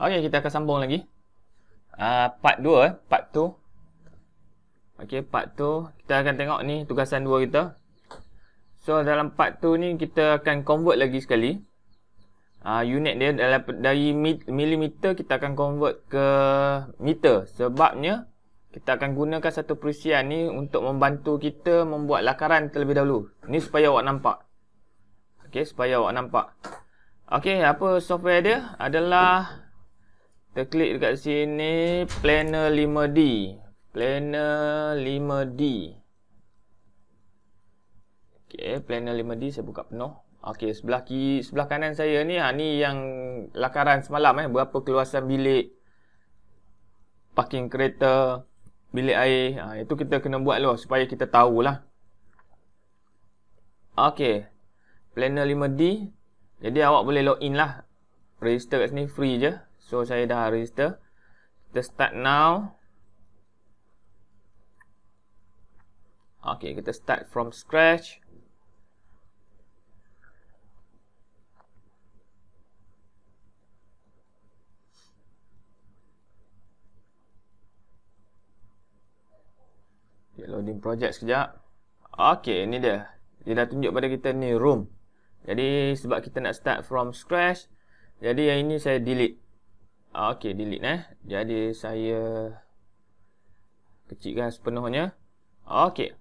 Okey, kita akan sambung lagi. Uh, part 2 eh, part 2. Okey, part 2 kita akan tengok ni tugasan 2 kita. So dalam part 2 ni kita akan convert lagi sekali. Uh, unit dia dalam, dari milimeter kita akan convert ke meter sebabnya kita akan gunakan satu perisian ni untuk membantu kita membuat lakaran terlebih dahulu. Ni supaya awak nampak. Okey, supaya awak nampak. Okey, apa software dia? Adalah kita klik dekat sini planner 5D planner 5D ok planner 5D saya buka penuh ok sebelah kiri, sebelah kanan saya ni ha, ni yang lakaran semalam eh berapa keluasan bilik parking kereta bilik air ha, itu kita kena buat dulu lah supaya kita tahulah ok planner 5D jadi awak boleh log in lah register kat sini free je So saya dah register. Kita start now. Okay, kita start from scratch. Okay, loading project sekejap. Okay, ni dia. Dia dah tunjuk pada kita ni room. Jadi, sebab kita nak start from scratch. Jadi, yang ini saya delete. Ah, okey, delete eh. Jadi saya kecilkan sepenuhnya. Okey.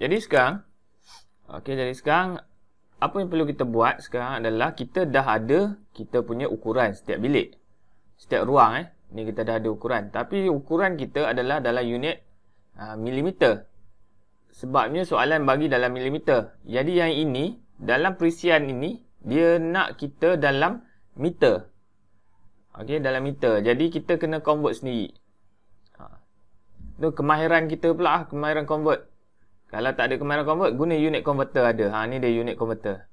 Jadi sekarang Okey, jadi sekarang apa yang perlu kita buat sekarang adalah kita dah ada kita punya ukuran setiap bilik. Setiap ruang eh. Ni kita dah ada ukuran. Tapi ukuran kita adalah dalam unit uh, ah, milimeter. Sebabnya soalan bagi dalam milimeter. Jadi yang ini, dalam perisian ini, dia nak kita dalam meter. Okey, dalam meter. Jadi kita kena convert sendiri. Ha. Tu kemahiran kita pula ah, kemahiran convert. Kalau tak ada kemahiran convert, guna unit converter ada. Ha, ni dia unit converter.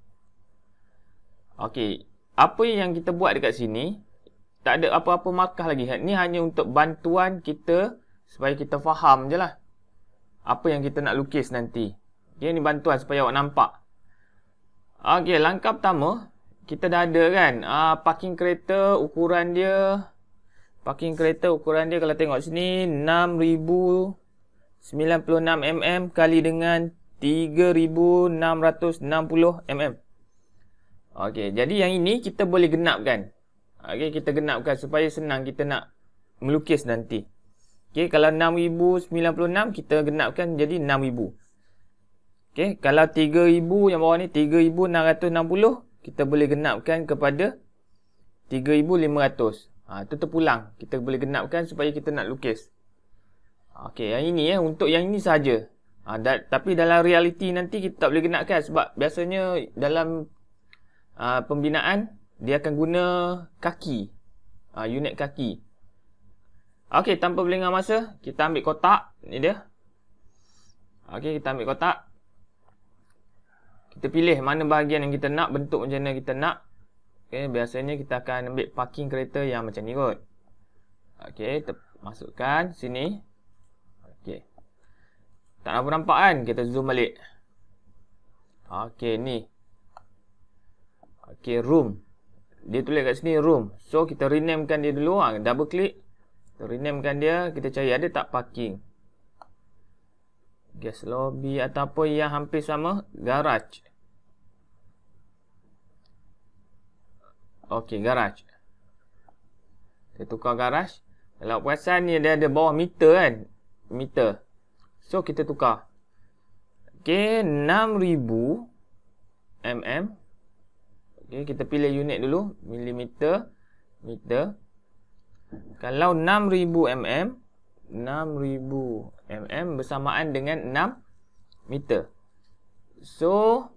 Okey, apa yang kita buat dekat sini, tak ada apa-apa markah lagi. Ni hanya untuk bantuan kita supaya kita faham je lah. Apa yang kita nak lukis nanti. Okey, ni bantuan supaya awak nampak. Okey, langkah pertama, kita dah ada kan uh, parking kereta ukuran dia parking kereta ukuran dia kalau tengok sini 6096 mm kali dengan 3660 mm ok jadi yang ini kita boleh genapkan ok kita genapkan supaya senang kita nak melukis nanti ok kalau 6096 kita genapkan jadi 6000 ok kalau 3000 yang bawah ni 3660 kita boleh genapkan kepada 3500. Ah tu terpulang. Kita boleh genapkan supaya kita nak lukis. Okey, yang ini eh untuk yang ini saja. Ah ha, da tapi dalam realiti nanti kita tak boleh genapkan sebab biasanya dalam aa, ha, pembinaan dia akan guna kaki. Aa, ha, unit kaki. Okey, tanpa berlengah masa, kita ambil kotak Ini dia. Okey, kita ambil kotak kita pilih mana bahagian yang kita nak bentuk macam mana kita nak Okay, biasanya kita akan ambil parking kereta yang macam ni kot okey masukkan sini okey tak apa nampak kan kita zoom balik okey ni okey room dia tulis kat sini room so kita renamekan dia dulu ah double click kita renamekan dia kita cari ada tak parking gas lobby ataupun yang hampir sama garage ok garage kita tukar garage kalau perasan ni dia ada bawah meter kan meter so kita tukar ok 6000 mm ok kita pilih unit dulu millimeter, meter kalau 6000 mm 6000 6000 mm bersamaan dengan 6 meter. So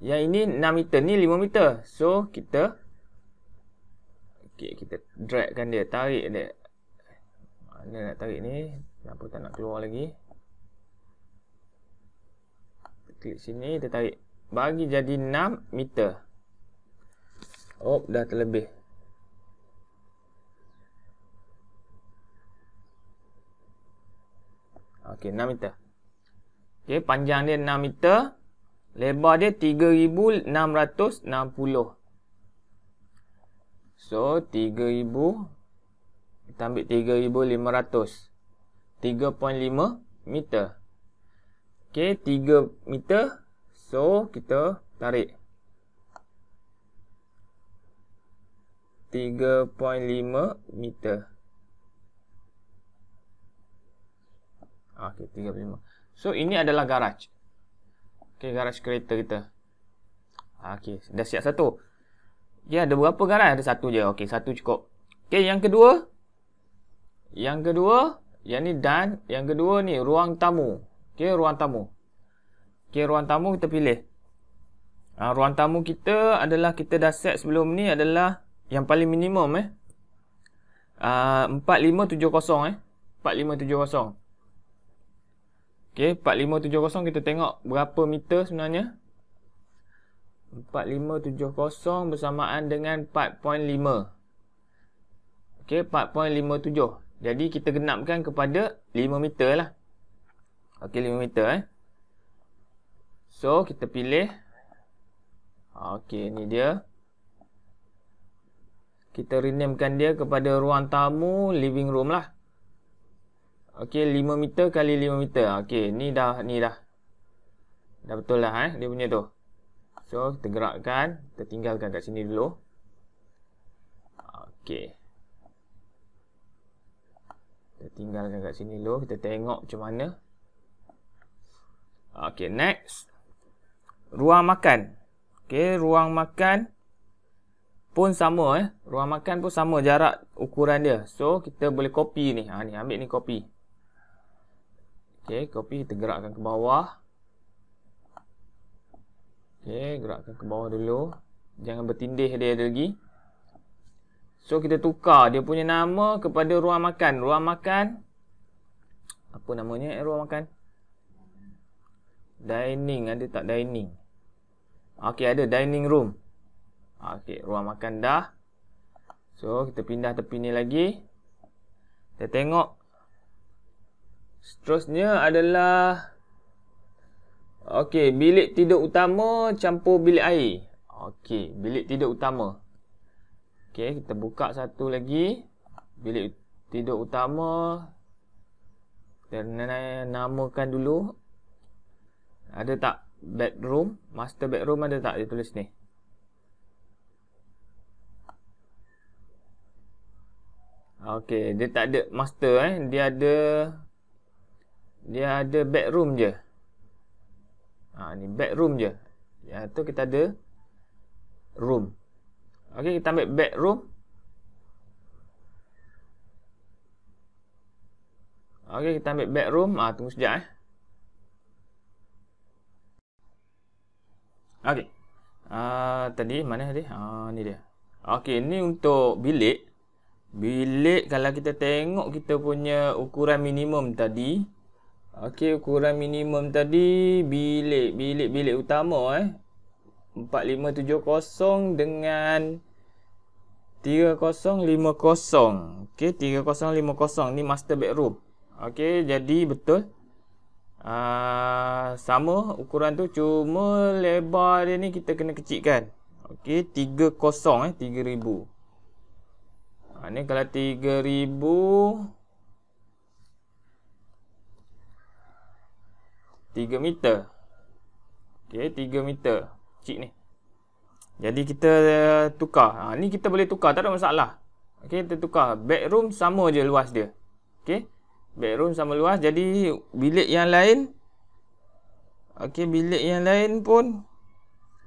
yang ini 6 meter ni 5 meter. So kita okey kita dragkan dia, tarik dia. Mana nak tarik ni? Kenapa tak nak keluar lagi? Klik sini, kita tarik. Bagi jadi 6 meter. Oh, dah terlebih. 6 Okey, 6 meter. Okey, panjang dia 6 meter. Lebar dia 3,660. So, 3,000. Kita ambil 3,500. 3.5 meter. Okey, 3 meter. So, kita tarik. 3.5 meter. Ah, okey, lima. So ini adalah garaj. Okey, garaj kereta kita. Ah, okey, dah siap satu. Ya, ada berapa garaj? Ada satu je. Okey, satu cukup. Okey, yang kedua. Yang kedua, yang ni dan yang kedua ni ruang tamu. Okey, ruang tamu. Okey, ruang tamu kita pilih. Ha, ruang tamu kita adalah kita dah set sebelum ni adalah yang paling minimum eh. Ah uh, 4570 eh. 4570. Okey, 4570 kita tengok berapa meter sebenarnya. 4570 bersamaan dengan 4.5. Okey, 4.57. Jadi kita genapkan kepada 5 meter lah. Okey, 5 meter eh. So, kita pilih. Okey, ni dia. Kita renamekan dia kepada ruang tamu, living room lah. Okey 5 meter kali 5 meter. Okey ni dah ni dah. Dah betul lah eh dia punya tu. So kita gerakkan, kita tinggalkan kat sini dulu. Okey. Kita tinggalkan kat sini dulu, kita tengok macam mana. Okey, next. Ruang makan. Okey, ruang makan pun sama eh. Ruang makan pun sama jarak ukuran dia. So kita boleh copy ni. Ha ni ambil ni copy. Okey, copy kita gerakkan ke bawah. Okey, gerakkan ke bawah dulu. Jangan bertindih dia ada lagi. So kita tukar dia punya nama kepada ruang makan. Ruang makan apa namanya? Eh, ruang makan. Dining ada tak dining? Okey, ada dining room. Okey, ruang makan dah. So kita pindah tepi ni lagi. Kita tengok Seterusnya adalah Okey, bilik tidur utama campur bilik air. Okey, bilik tidur utama. Okey, kita buka satu lagi. Bilik tidur utama. Kita namakan dulu. Ada tak bedroom? Master bedroom ada tak? Dia tulis ni. Okey, dia tak ada master eh. Dia ada dia ada back room je ha, ni back room je Ya tu kita ada room ok kita ambil room. ok kita ambil bedroom ha, tunggu sekejap eh ok uh, tadi mana tadi ha, ni dia ok ni untuk bilik bilik kalau kita tengok kita punya ukuran minimum tadi Okey, ukuran minimum tadi bilik bilik bilik utama eh 4570 dengan 3050. Okey, 3050 ni master bedroom. Okey, jadi betul. Aa, ah, sama ukuran tu cuma lebar dia ni kita kena kecilkan. Okey, 30 eh 3000. Ha ah, ni kalau 3000 3 meter Okey, 3 meter Cik ni Jadi kita eh, tukar ha, Ni kita boleh tukar, tak ada masalah Okey, kita tukar Bedroom sama je luas dia Okey Bedroom sama luas Jadi bilik yang lain Okey, bilik yang lain pun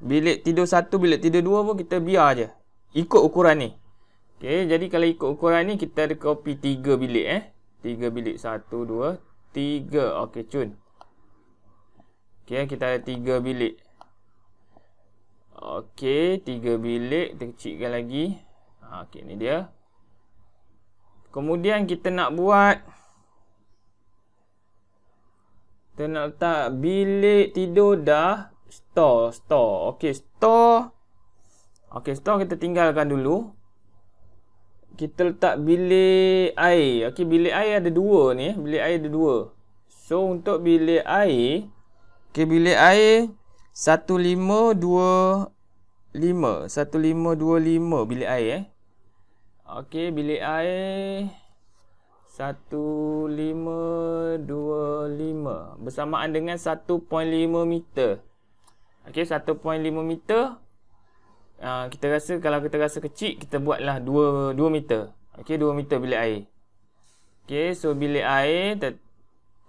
Bilik tidur satu, bilik tidur dua pun kita biar je Ikut ukuran ni Okey, jadi kalau ikut ukuran ni Kita ada copy 3 bilik eh 3 bilik, 1, 2, 3 Okey, cun Okey, kita ada tiga bilik. Okey, tiga bilik. Kita kecilkan lagi. Ha, okey, ni dia. Kemudian kita nak buat... Kita nak letak bilik tidur dah. Store, store. Okey, store. Okey, store kita tinggalkan dulu. Kita letak bilik air. Okey, bilik air ada dua ni. Bilik air ada dua. So, untuk bilik air... Okey, bilik air 1525. 1525 bilik air eh. Okey, bilik air 1525 bersamaan dengan 1.5 meter. Okey, 1.5 meter. Uh, kita rasa kalau kita rasa kecil, kita buatlah 2 2 meter. Okey, 2 meter bilik air. Okey, so bilik air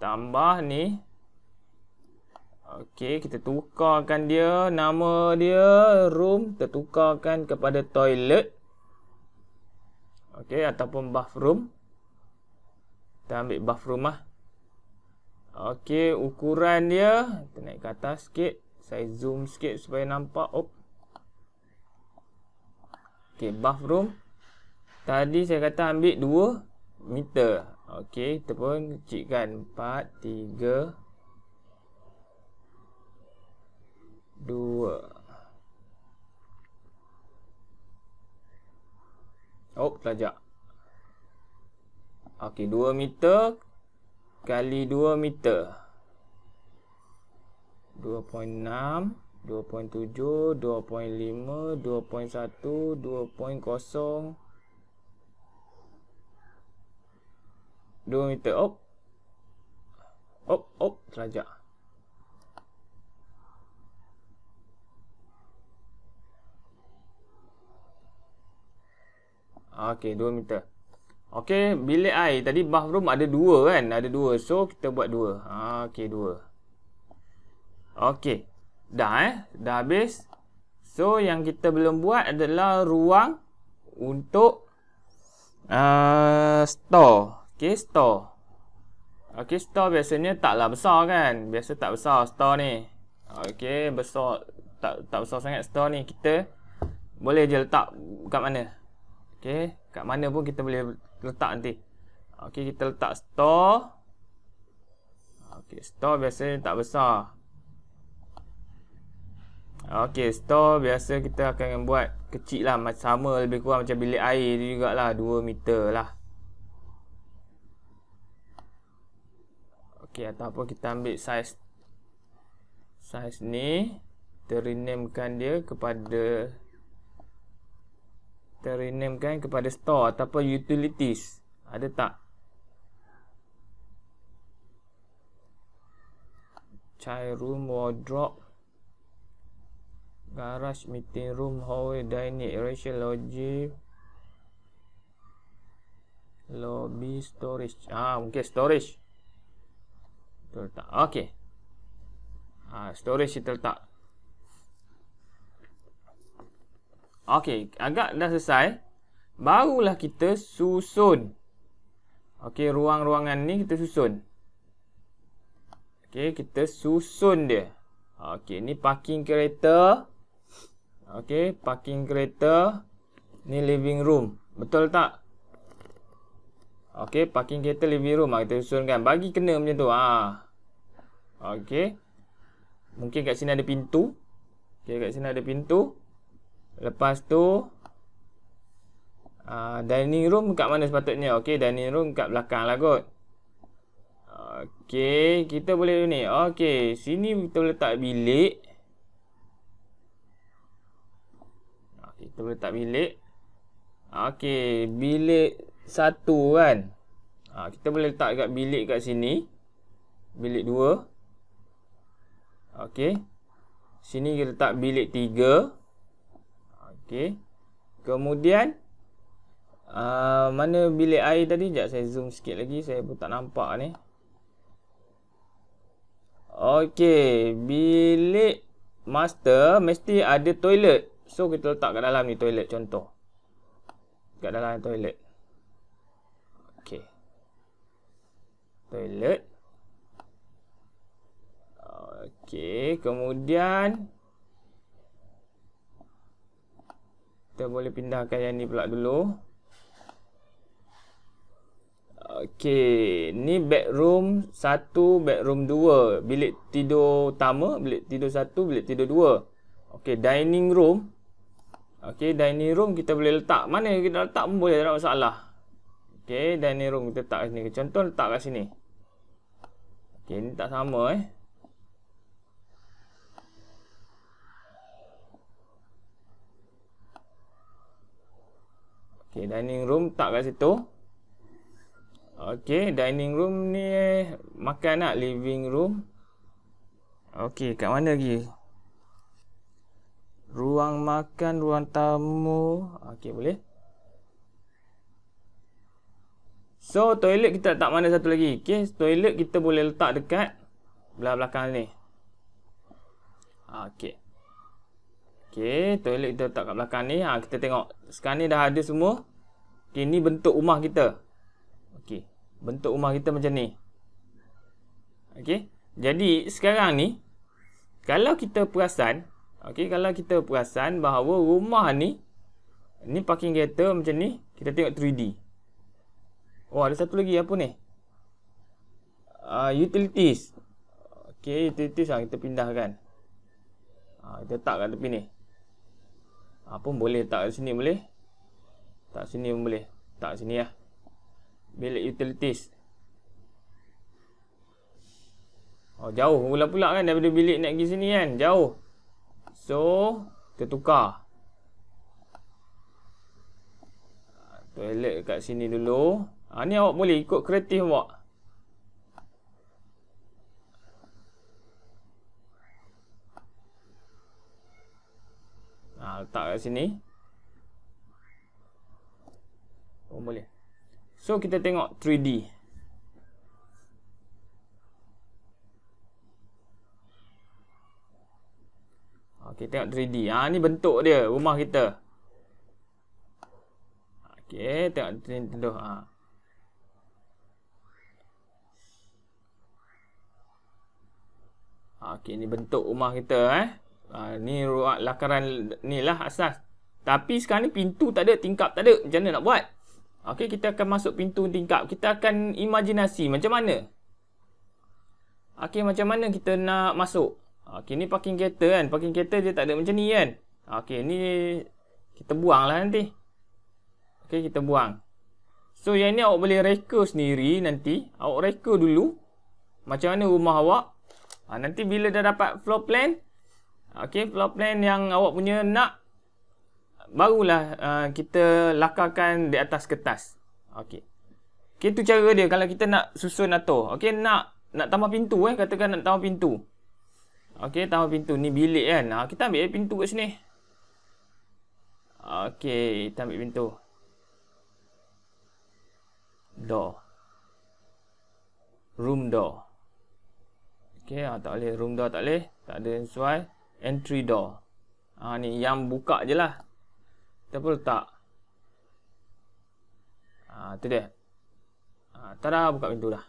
tambah ni Okey, kita tukarkan dia. Nama dia room. Kita tukarkan kepada toilet. Okey, ataupun bathroom. Kita ambil bathroom lah. Okey, ukuran dia. Kita naik ke atas sikit. Saya zoom sikit supaya nampak. Oh. Okey, bathroom. Tadi saya kata ambil 2 meter. Okey, kita pun kecikkan. 4, 3, 4. dua. Oh, pelajar. Okey, dua meter kali dua meter. 2.6, 2.7, 2.5, 2.1, 2.0. 2 meter. Oh. Oh, oh, terajak. 2.5. Okey, 2 meter. Okey, bilik air tadi bathroom ada 2 kan? Ada 2. So kita buat 2. Ha, okey 2. Okey. Dah eh, dah habis. So yang kita belum buat adalah ruang untuk uh, store. Okey, store. Okey, store biasanya taklah besar kan? Biasa tak besar store ni. Okey, besar tak tak besar sangat store ni. Kita boleh je letak kat mana? Okay, kat mana pun kita boleh letak nanti Okay, kita letak store Okay, store biasanya tak besar Okay, store biasa kita akan buat kecil lah macam sama lebih kurang macam bilik air tu jugalah 2 meter lah ok, ataupun kita ambil saiz saiz ni kita renamekan dia kepada kita renamekan kepada store ataupun utilities ada tak child room wardrobe garage meeting room hallway dining area lobby lobby storage ah okey storage betul tak okey ah storage kita letak Okey, agak dah selesai. Barulah kita susun. Okey, ruang-ruangan ni kita susun. Okey, kita susun dia. Okey, ni parking kereta. Okey, parking kereta. Ni living room. Betul tak? Okey, parking kereta living room. Ah, kita susunkan. Bagi kena macam tu. Ha. Okey. Mungkin kat sini ada pintu. Okey, kat sini ada pintu. Lepas tu uh, Dining room kat mana sepatutnya Okay dining room kat belakang lah kot Okay Kita boleh ni Okay sini kita boleh letak bilik Kita boleh letak bilik Okay Bilik satu kan ha, Kita boleh letak kat bilik kat sini Bilik dua Okay Sini kita letak bilik tiga Okey. Kemudian uh, mana bilik air tadi? Jap saya zoom sikit lagi. Saya pun tak nampak ni. Okey, bilik master mesti ada toilet. So kita letak kat dalam ni toilet contoh. Kat dalam toilet. Okey. Toilet. Okey, kemudian Kita boleh pindahkan yang ni pula dulu Okey, ni bedroom 1, bedroom 2 Bilik tidur utama, bilik tidur 1, bilik tidur 2 Okey, dining room Okey, dining room kita boleh letak Mana kita letak pun boleh, tak ada masalah Okey, dining room kita letak kat sini Contoh letak kat sini Okey, ni tak sama eh Okay, dining room tak kat situ. Okay, dining room ni makan nak living room. Okay, kat mana lagi? Ruang makan, ruang tamu. Okay, boleh. So, toilet kita tak mana satu lagi? Okay, toilet kita boleh letak dekat belakang ni. Okay. Okey, toilet kita letak kat belakang ni. Ha, kita tengok. Sekarang ni dah ada semua. Okey, ni bentuk rumah kita. Okey, bentuk rumah kita macam ni. Okey, jadi sekarang ni, kalau kita perasan, okey, kalau kita perasan bahawa rumah ni, ni parking kereta macam ni, kita tengok 3D. Oh, ada satu lagi. Apa ni? Uh, utilities. Okey, utilities lah kita pindahkan. Ha, kita letak kat tepi ni ha, pun boleh tak sini boleh tak sini pun boleh tak sini lah bilik utilities oh jauh pula-pula kan daripada bilik nak pergi sini kan jauh so kita tukar ah, toilet kat sini dulu ha, ni awak boleh ikut kreatif awak letak kat sini Oh boleh So kita tengok 3D Okay tengok 3D ha, ah, Ni bentuk dia rumah kita Okay tengok tuduh ah. ha. Okay ni bentuk rumah kita eh Ha, ni ruang lakaran ni lah asas. Tapi sekarang ni pintu tak ada, tingkap tak ada. Macam mana nak buat? Okey, kita akan masuk pintu tingkap. Kita akan imajinasi macam mana? Okey, macam mana kita nak masuk? Okey, ni parking kereta kan. Parking kereta dia tak ada macam ni kan. Okey, ni kita buang lah nanti. Okey, kita buang. So, yang ni awak boleh reka sendiri nanti. Awak reka dulu. Macam mana rumah awak. Ha, nanti bila dah dapat floor plan, Okey, floor plan yang awak punya nak barulah uh, kita lakarkan di atas kertas. Okey. Okey, tu cara dia kalau kita nak susun atau okey nak nak tambah pintu eh katakan nak tambah pintu. Okey, tambah pintu ni bilik kan. Ha, kita ambil pintu kat sini. Okey, kita ambil pintu. Door. Room door. Okey, ha, tak boleh room door tak boleh. Tak ada sesuai entry door ha, ni yang buka je lah kita pun letak ha, tu dia ha, tada buka pintu dah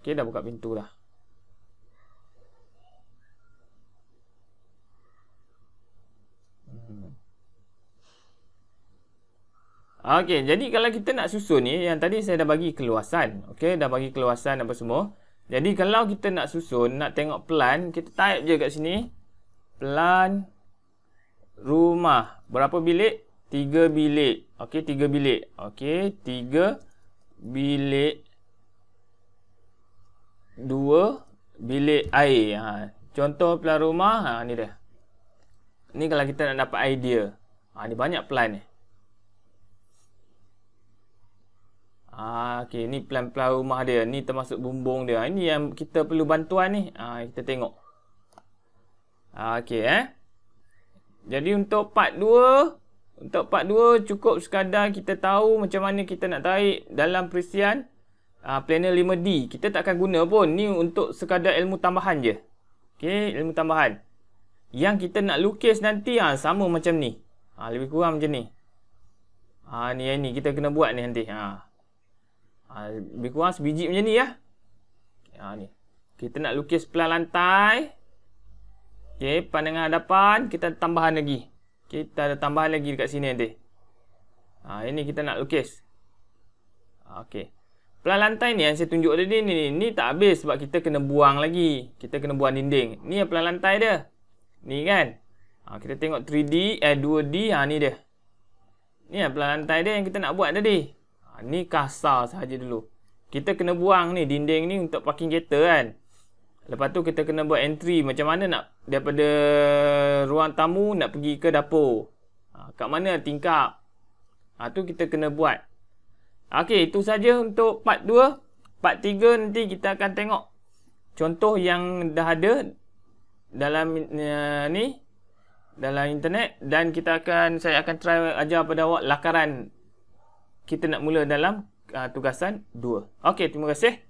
Okay dah buka pintu dah hmm. Okey, jadi kalau kita nak susun ni, yang tadi saya dah bagi keluasan. Okey, dah bagi keluasan apa semua. Jadi kalau kita nak susun, nak tengok plan, kita type je kat sini. Plan rumah. Berapa bilik? Tiga bilik. Okey, tiga bilik. Okey, tiga bilik Dua bilik air. Ha. Contoh plan rumah, ha, ni dia. Ni kalau kita nak dapat idea. Ha, ada banyak plan ni. Eh. Ah, okay. ni plan-plan rumah dia. Ni termasuk bumbung dia. Ah, ini yang kita perlu bantuan ni. Ah, kita tengok. Ah, okay, eh. Jadi untuk part 2, untuk part 2 cukup sekadar kita tahu macam mana kita nak tarik dalam perisian ah, planner 5D. Kita tak akan guna pun. Ni untuk sekadar ilmu tambahan je. Okay, ilmu tambahan. Yang kita nak lukis nanti ah, sama macam ni. Ah, lebih kurang macam ni. Ah, ni yang ni kita kena buat ni nanti. Ah ha, Lebih kurang sebiji macam ni ya ha, ni. Kita nak lukis pelan lantai Okay, pandangan hadapan Kita ada tambahan lagi Kita ada tambahan lagi dekat sini nanti ha, Ini kita nak lukis Okay Pelan lantai ni yang saya tunjuk tadi ni, ni, ni tak habis sebab kita kena buang lagi Kita kena buang dinding Ni yang pelan lantai dia Ni kan ha, Kita tengok 3D, eh 2D ha, Ni dia Ni yang pelan lantai dia yang kita nak buat tadi Ha, ni kasar sahaja dulu. Kita kena buang ni dinding ni untuk parking kereta kan. Lepas tu kita kena buat entry macam mana nak daripada ruang tamu nak pergi ke dapur. Ha, kat mana tingkap. Ha, tu kita kena buat. Okey, itu saja untuk part 2. Part 3 nanti kita akan tengok contoh yang dah ada dalam uh, ni dalam internet dan kita akan saya akan try ajar pada awak lakaran kita nak mula dalam uh, tugasan 2. Okey, terima kasih.